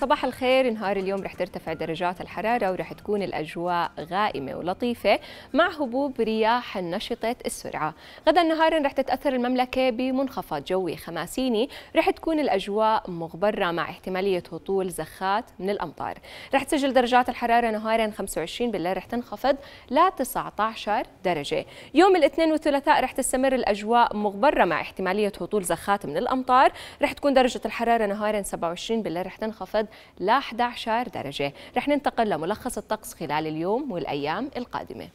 صباح الخير نهار اليوم رح ترتفع درجات الحرارة ورح تكون الأجواء غائمة ولطيفة مع هبوب رياح نشطة السرعة غدا نهارا رح تتأثر المملكة بمنخفض جوي خماسيني رح تكون الأجواء مغبرة مع احتمالية هطول زخات من الأمطار رح تسجل درجات الحرارة نهارا 25 بالليل رح تنخفض ل 19 درجة يوم الاثنين والثلاثاء رح تستمر الأجواء مغبرة مع احتمالية هطول زخات من الأمطار رح تكون درجة الحرارة نهارا 27 بالليل رح تنخفض ل 11 درجة رح ننتقل لملخص الطقس خلال اليوم والأيام القادمة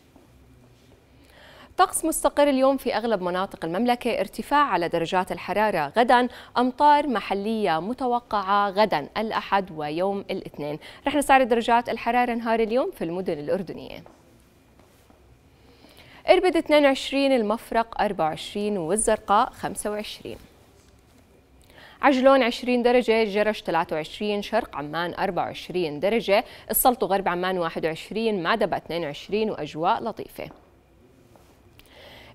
طقس مستقر اليوم في أغلب مناطق المملكة ارتفاع على درجات الحرارة غدا أمطار محلية متوقعة غدا الأحد ويوم الاثنين رح نستعرض درجات الحرارة نهار اليوم في المدن الأردنية إربد 22 المفرق 24 والزرقاء 25 عجلون 20 درجة جرش 23 شرق عمان 24 درجة السلط وغرب عمان 21 معدبة 22 وأجواء لطيفة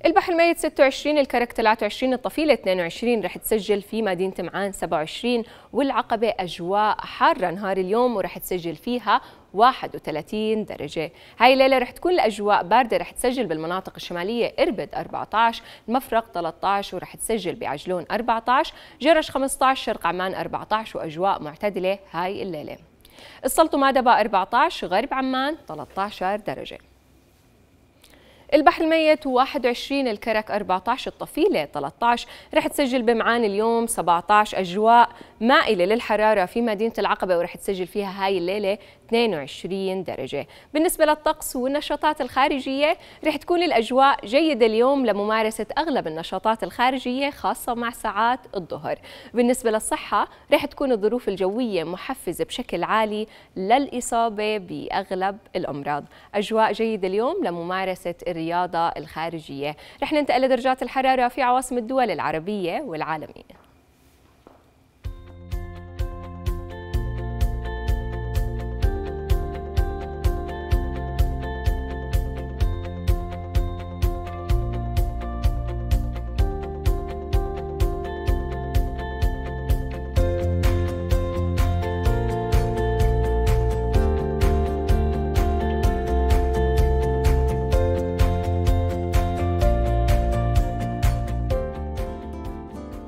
البحر الميت 26 الكرك 23 الطفيلة 22 رح تسجل في مدينة معان 27 والعقبة أجواء حارة نهار اليوم ورح تسجل فيها 31 درجة هاي الليلة رح تكون الأجواء باردة رح تسجل بالمناطق الشمالية إربد 14 المفرق 13 ورح تسجل بعجلون 14 جرش 15 شرق عمان 14 وأجواء معتدلة هاي الليلة السلطمة مادبا 14 غرب عمان 13 درجة البحر الميت 21 الكرك 14 الطفيلة 13 رح تسجل بمعان اليوم 17 أجواء مائلة للحرارة في مدينة العقبة ورح تسجل فيها هاي الليلة 22 درجة بالنسبة للطقس والنشاطات الخارجية رح تكون الأجواء جيدة اليوم لممارسة أغلب النشاطات الخارجية خاصة مع ساعات الظهر بالنسبة للصحة رح تكون الظروف الجوية محفزة بشكل عالي للإصابة بأغلب الأمراض أجواء جيدة اليوم لممارسة الرياضة الرياضة الخارجية رح ننتقل لدرجات الحرارة في عواصم الدول العربية والعالمية